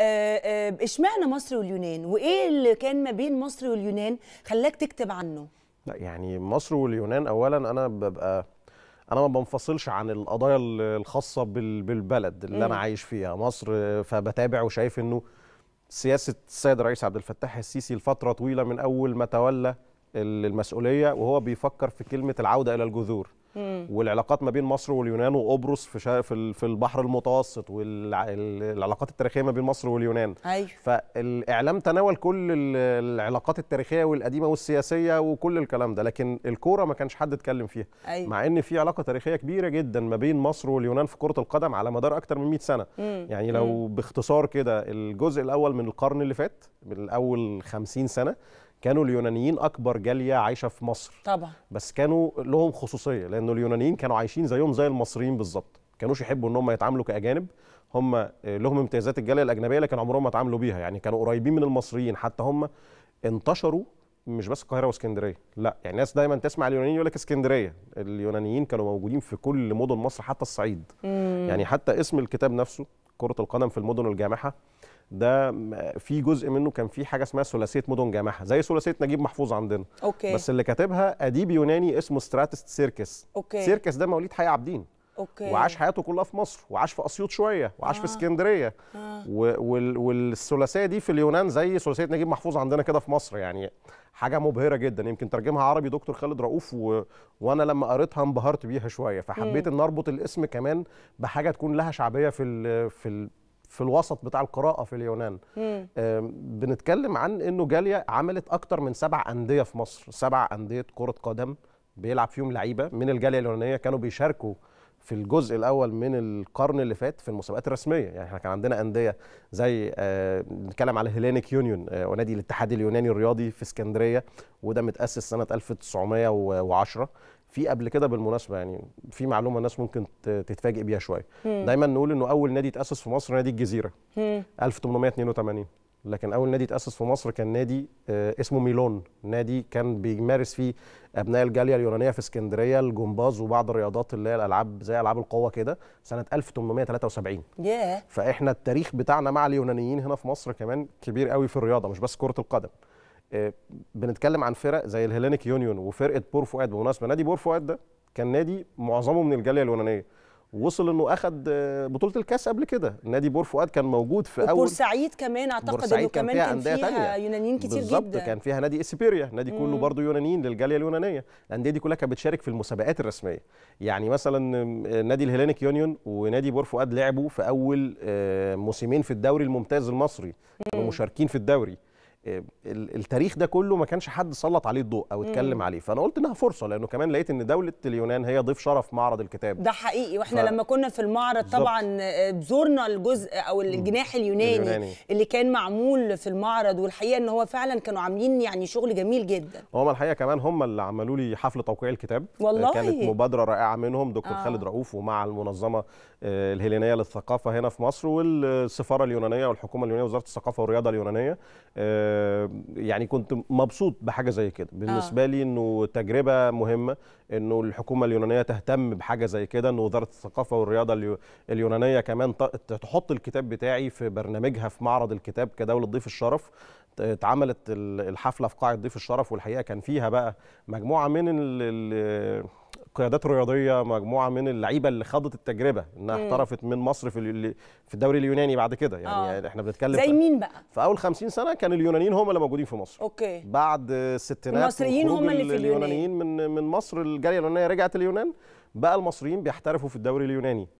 آه، آه، اشمعنى مصر واليونان وايه اللي كان ما بين مصر واليونان خلاك تكتب عنه لا يعني مصر واليونان اولا انا ببقى انا ما بنفصلش عن القضايا الخاصه بالبلد اللي م. انا عايش فيها مصر فبتابع وشايف انه سياسه السيد الرئيس عبد الفتاح السيسي لفتره طويله من اول ما تولى المسؤوليه وهو بيفكر في كلمه العوده الى الجذور والعلاقات ما بين مصر واليونان وقبرص في في البحر المتوسط والعلاقات التاريخيه ما بين مصر واليونان أيوه. فالاعلام تناول كل العلاقات التاريخيه والقديمه والسياسيه وكل الكلام ده لكن الكوره ما كانش حد اتكلم فيها أيوه. مع ان في علاقه تاريخيه كبيره جدا ما بين مصر واليونان في كره القدم على مدار اكتر من 100 سنه مم. يعني لو مم. باختصار كده الجزء الاول من القرن اللي فات من اول 50 سنه كانوا اليونانيين اكبر جاليه عايشه في مصر طبعا بس كانوا لهم خصوصيه لان اليونانيين كانوا عايشين زيهم زي المصريين بالظبط كانوش يحبوا ان هم يتعاملوا كاجانب هم آه، لهم امتيازات الجاليه الاجنبيه لكن عمرهم ما اتعاملوا بيها يعني كانوا قريبين من المصريين حتى هم انتشروا مش بس القاهره واسكندريه لا يعني الناس دايما تسمع اليونانيين يقول لك اسكندريه اليونانيين كانوا موجودين في كل مدن مصر حتى الصعيد مم. يعني حتى اسم الكتاب نفسه كره القدم في المدن الجامحه ده في جزء منه كان في حاجه اسمها ثلاثيه مدن جامحه زي ثلاثيه نجيب محفوظ عندنا أوكي. بس اللي كاتبها اديب يوناني اسمه ستراتست سيركس أوكي. سيركس ده مواليد حي عابدين أوكي. وعاش حياته كلها في مصر وعاش في اسيوط شويه وعاش آه. في اسكندريه آه. والثلاثيه دي في اليونان زي ثلاثيه نجيب محفوظ عندنا كده في مصر يعني حاجه مبهره جدا يمكن ترجمها عربي دكتور خالد رؤوف و... وانا لما قريتها انبهرت بيها شويه فحبيت ان اربط الاسم كمان بحاجه تكون لها شعبيه في ال... في ال... في الوسط بتاع القراءه في اليونان بنتكلم عن انه جاليا عملت اكتر من سبع انديه في مصر سبع انديه كره قدم بيلعب فيهم لعيبه من الجاليه اليونانيه كانوا بيشاركوا في الجزء الاول من القرن اللي فات في المسابقات الرسميه يعني احنا كان عندنا انديه زي آه، نتكلم على هيلينيك آه، يونيون ونادي الاتحاد اليوناني الرياضي في اسكندريه وده متاسس سنه 1910 في قبل كده بالمناسبه يعني في معلومه الناس ممكن تتفاجئ بيها شويه دايما نقول انه اول نادي اتاسس في مصر نادي الجزيره 1882 لكن اول نادي اتاسس في مصر كان نادي آه، اسمه ميلون نادي كان بيمارس فيه ابناء الجاليه اليونانيه في اسكندريه الجمباز وبعض الرياضات اللي هي الالعاب زي العاب القوه كده سنه 1873 yeah. فاحنا التاريخ بتاعنا مع اليونانيين هنا في مصر كمان كبير قوي في الرياضه مش بس كره القدم بنتكلم عن فرق زي الهيلينيك يونيون وفرقه بور فؤاد بمناسبه نادي بور فؤاد ده كان نادي معظمه من الجاليه اليونانيه وصل انه اخذ آه، بطوله الكاس قبل كده نادي بور فؤاد كان موجود في اول بورسعيد كمان اعتقد انه كمان كان فيها, كان فيها يونانيين كتير جدا بالظبط كان فيها نادي اسبيريا نادي كله برضه يونانيين للجاليه اليونانيه الانديه دي كلها كانت بتشارك في المسابقات الرسميه يعني مثلا نادي الهيلينيك يونيون ونادي بور فؤاد لعبوا في اول آه، موسمين في الدوري الممتاز المصري كانوا مشاركين في الدوري آه، التاريخ ده كله ما كانش حد سلط عليه الضوء او اتكلم مم. عليه فانا قلت انها فرصه لانه كمان لقيت ان دوله اليونان هي ضيف شرف معرض الكتاب ده حقيقي واحنا ف... لما كنا في المعرض طبعا آه، زورنا الجزء او الجناح اليوناني, اليوناني اللي كان معمول في المعرض والحقيقه ان هو فعلا كانوا عاملين يعني شغل جميل جدا هم الحقيقه كمان هم اللي عملوا لي حفل توقيع الكتاب آه، والله كانت مبادره رائعه منهم دكتور آه. خالد رؤوف ومع المنظمه الهيلينيه للثقافه هنا في مصر والسفاره اليونانيه والحكومه اليونانيه وزاره الثقافه والرياضه اليونانيه آه، يعني كنت مبسوط بحاجه زي كده بالنسبه آه. لي انه تجربه مهمه انه الحكومه اليونانيه تهتم بحاجه زي كده ان وزاره الثقافه والرياضه اليونانيه كمان تحط الكتاب بتاعي في برنامجها في معرض الكتاب كدوله ضيف الشرف اتعملت الحفله في قاعه ضيف الشرف والحقيقه كان فيها بقى مجموعه من القيادات الرياضيه مجموعه من اللعيبه اللي خاضت التجربه انها احترفت من مصر في في الدوري اليوناني بعد كده يعني آه. احنا بنتكلم زي مين بقى في اول 50 سنه كان اليونانيين هم اللي موجودين في مصر اوكي بعد الستينات المصريين هم اللي في اليونانيين من من مصر الجاليه اليونانيه رجعت اليونان بقى المصريين بيحترفوا في الدوري اليوناني